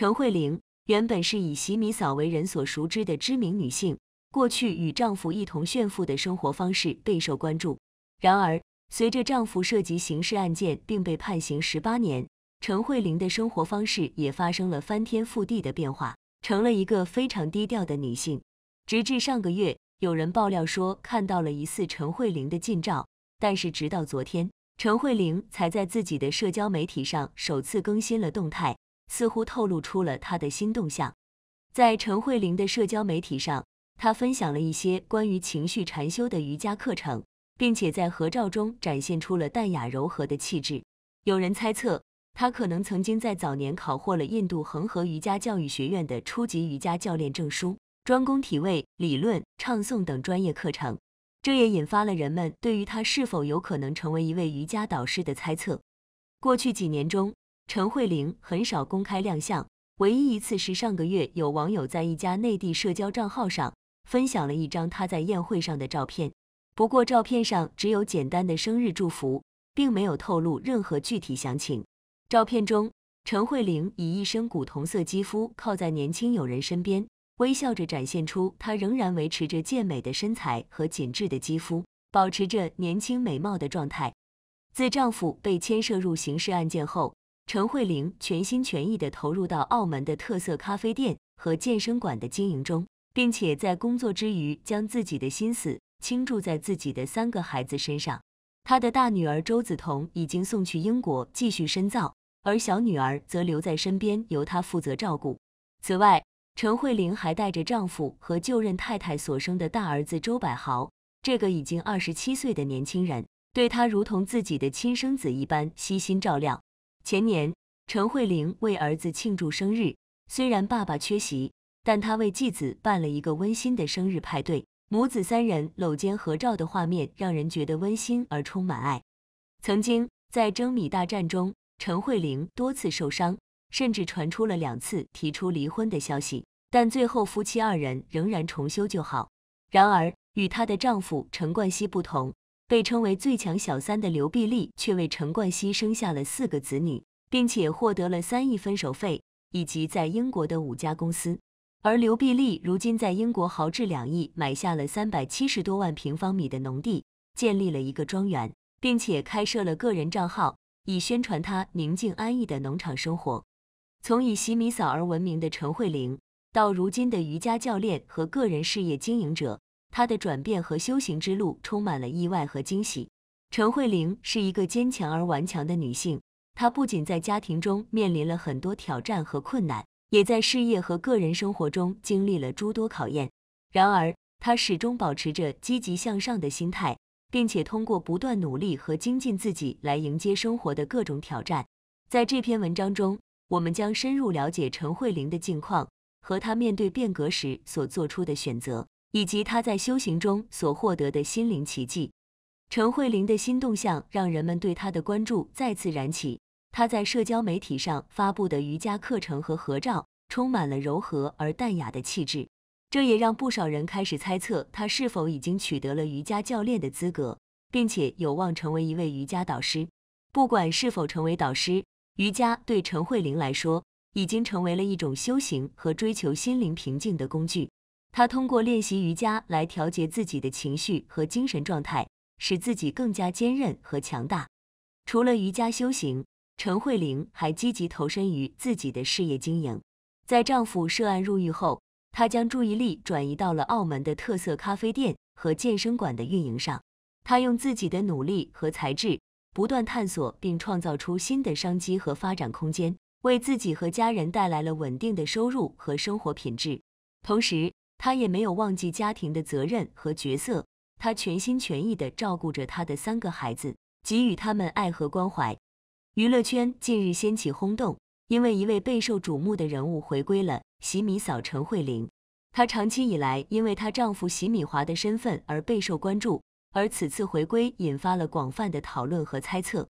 陈慧玲原本是以洗米嫂为人所熟知的知名女性，过去与丈夫一同炫富的生活方式备受关注。然而，随着丈夫涉及刑事案件并被判刑十八年，陈慧玲的生活方式也发生了翻天覆地的变化，成了一个非常低调的女性。直至上个月，有人爆料说看到了疑似陈慧玲的近照，但是直到昨天，陈慧玲才在自己的社交媒体上首次更新了动态。似乎透露出了他的新动向。在陈慧琳的社交媒体上，她分享了一些关于情绪禅修的瑜伽课程，并且在合照中展现出了淡雅柔和的气质。有人猜测，她可能曾经在早年考获了印度恒河瑜伽教育学院的初级瑜伽教练证书，专攻体位理论、唱诵等专业课程。这也引发了人们对于她是否有可能成为一位瑜伽导师的猜测。过去几年中，陈慧玲很少公开亮相，唯一一次是上个月，有网友在一家内地社交账号上分享了一张她在宴会上的照片。不过，照片上只有简单的生日祝福，并没有透露任何具体详情。照片中，陈慧玲以一身古铜色肌肤靠在年轻友人身边，微笑着展现出她仍然维持着健美的身材和紧致的肌肤，保持着年轻美貌的状态。自丈夫被牵涉入刑事案件后，陈慧玲全心全意地投入到澳门的特色咖啡店和健身馆的经营中，并且在工作之余将自己的心思倾注在自己的三个孩子身上。她的大女儿周子彤已经送去英国继续深造，而小女儿则留在身边由她负责照顾。此外，陈慧玲还带着丈夫和就任太太所生的大儿子周柏豪，这个已经二十七岁的年轻人对她如同自己的亲生子一般悉心照料。前年，陈慧玲为儿子庆祝生日，虽然爸爸缺席，但她为继子办了一个温馨的生日派对。母子三人搂肩合照的画面，让人觉得温馨而充满爱。曾经在争米大战中，陈慧玲多次受伤，甚至传出了两次提出离婚的消息，但最后夫妻二人仍然重修旧好。然而，与她的丈夫陈冠希不同。被称为最强小三的刘碧丽，却为陈冠希生下了四个子女，并且获得了三亿分手费以及在英国的五家公司。而刘碧丽如今在英国豪掷两亿买下了三百七十多万平方米的农地，建立了一个庄园，并且开设了个人账号，以宣传她宁静安逸的农场生活。从以洗米嫂而闻名的陈慧玲，到如今的瑜伽教练和个人事业经营者。她的转变和修行之路充满了意外和惊喜。陈慧玲是一个坚强而顽强的女性，她不仅在家庭中面临了很多挑战和困难，也在事业和个人生活中经历了诸多考验。然而，她始终保持着积极向上的心态，并且通过不断努力和精进自己来迎接生活的各种挑战。在这篇文章中，我们将深入了解陈慧玲的境况和她面对变革时所做出的选择。以及他在修行中所获得的心灵奇迹，陈慧琳的新动向让人们对她的关注再次燃起。她在社交媒体上发布的瑜伽课程和合照，充满了柔和而淡雅的气质，这也让不少人开始猜测她是否已经取得了瑜伽教练的资格，并且有望成为一位瑜伽导师。不管是否成为导师，瑜伽对陈慧琳来说已经成为了一种修行和追求心灵平静的工具。她通过练习瑜伽来调节自己的情绪和精神状态，使自己更加坚韧和强大。除了瑜伽修行，陈慧玲还积极投身于自己的事业经营。在丈夫涉案入狱后，她将注意力转移到了澳门的特色咖啡店和健身馆的运营上。她用自己的努力和才智，不断探索并创造出新的商机和发展空间，为自己和家人带来了稳定的收入和生活品质，同时。他也没有忘记家庭的责任和角色，他全心全意的照顾着他的三个孩子，给予他们爱和关怀。娱乐圈近日掀起轰动，因为一位备受瞩目的人物回归了——洗米嫂陈慧琳。她长期以来因为她丈夫洗米华的身份而备受关注，而此次回归引发了广泛的讨论和猜测。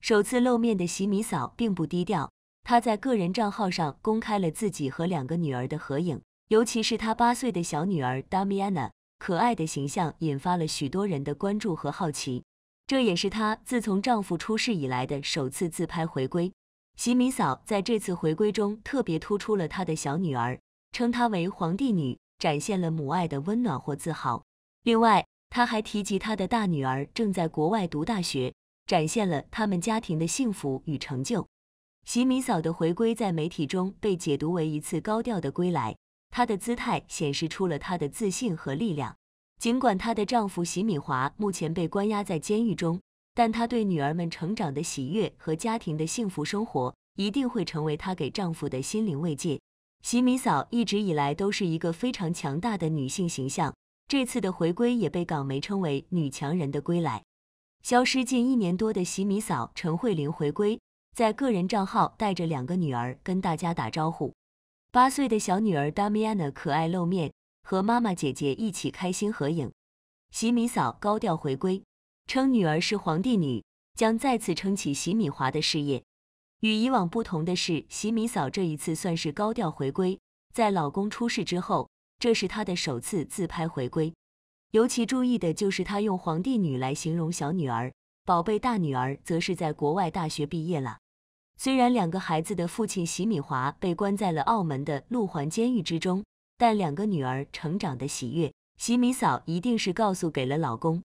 首次露面的洗米嫂并不低调，她在个人账号上公开了自己和两个女儿的合影。尤其是她八岁的小女儿 Damiana，可爱的形象引发了许多人的关注和好奇。这也是她自从丈夫出事以来的首次自拍回归。席米嫂在这次回归中特别突出了她的小女儿，称她为“皇帝女”，展现了母爱的温暖或自豪。另外，她还提及她的大女儿正在国外读大学，展现了他们家庭的幸福与成就。席米嫂的回归在媒体中被解读为一次高调的归来。她的姿态显示出了她的自信和力量。尽管她的丈夫席敏华目前被关押在监狱中，但她对女儿们成长的喜悦和家庭的幸福生活，一定会成为她给丈夫的心灵慰藉。席敏嫂一直以来都是一个非常强大的女性形象，这次的回归也被港媒称为“女强人的归来”。消失近一年多的席敏嫂陈慧玲回归，在个人账号带着两个女儿跟大家打招呼。八岁的小女儿 Damiana 可爱露面，和妈妈姐姐一起开心合影。席米嫂高调回归，称女儿是“皇帝女”，将再次撑起席米华的事业。与以往不同的是，席米嫂这一次算是高调回归，在老公出事之后，这是她的首次自拍回归。尤其注意的就是她用“皇帝女”来形容小女儿，宝贝大女儿则是在国外大学毕业了。虽然两个孩子的父亲席米华被关在了澳门的路环监狱之中，但两个女儿成长的喜悦，席米嫂一定是告诉给了老公。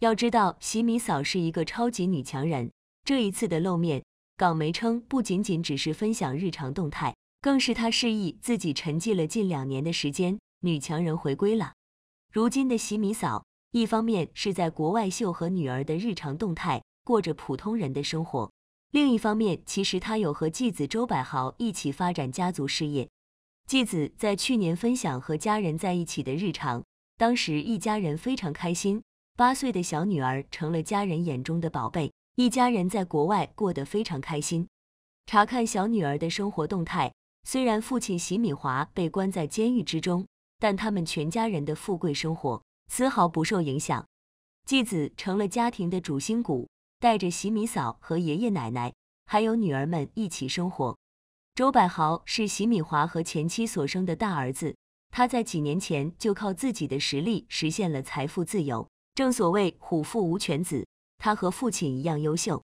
要知道，席米嫂是一个超级女强人。这一次的露面，港媒称不仅仅只是分享日常动态，更是她示意自己沉寂了近两年的时间，女强人回归了。如今的席米嫂，一方面是在国外秀和女儿的日常动态，过着普通人的生活。另一方面，其实他有和继子周柏豪一起发展家族事业。继子在去年分享和家人在一起的日常，当时一家人非常开心。八岁的小女儿成了家人眼中的宝贝，一家人在国外过得非常开心。查看小女儿的生活动态，虽然父亲席敏华被关在监狱之中，但他们全家人的富贵生活丝毫不受影响。继子成了家庭的主心骨。带着洗米嫂和爷爷奶奶，还有女儿们一起生活。周柏豪是洗米华和前妻所生的大儿子，他在几年前就靠自己的实力实现了财富自由。正所谓虎父无犬子，他和父亲一样优秀。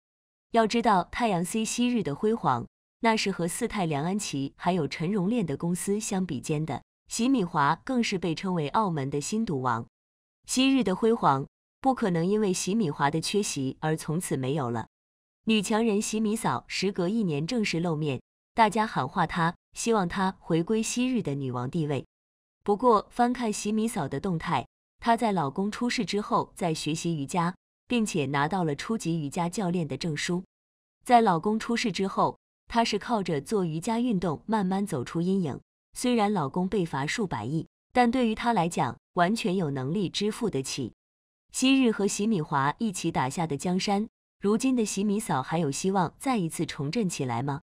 要知道，太阳 C 昔日的辉煌，那是和四太梁安琪还有陈荣炼的公司相比肩的。洗米华更是被称为澳门的新赌王。昔日的辉煌。不可能因为洗米华的缺席而从此没有了。女强人洗米嫂时隔一年正式露面，大家喊话她，希望她回归昔日的女王地位。不过，翻看洗米嫂的动态，她在老公出事之后在学习瑜伽，并且拿到了初级瑜伽教练的证书。在老公出事之后，她是靠着做瑜伽运动慢慢走出阴影。虽然老公被罚数百亿，但对于她来讲，完全有能力支付得起。昔日和洗米华一起打下的江山，如今的洗米嫂还有希望再一次重振起来吗？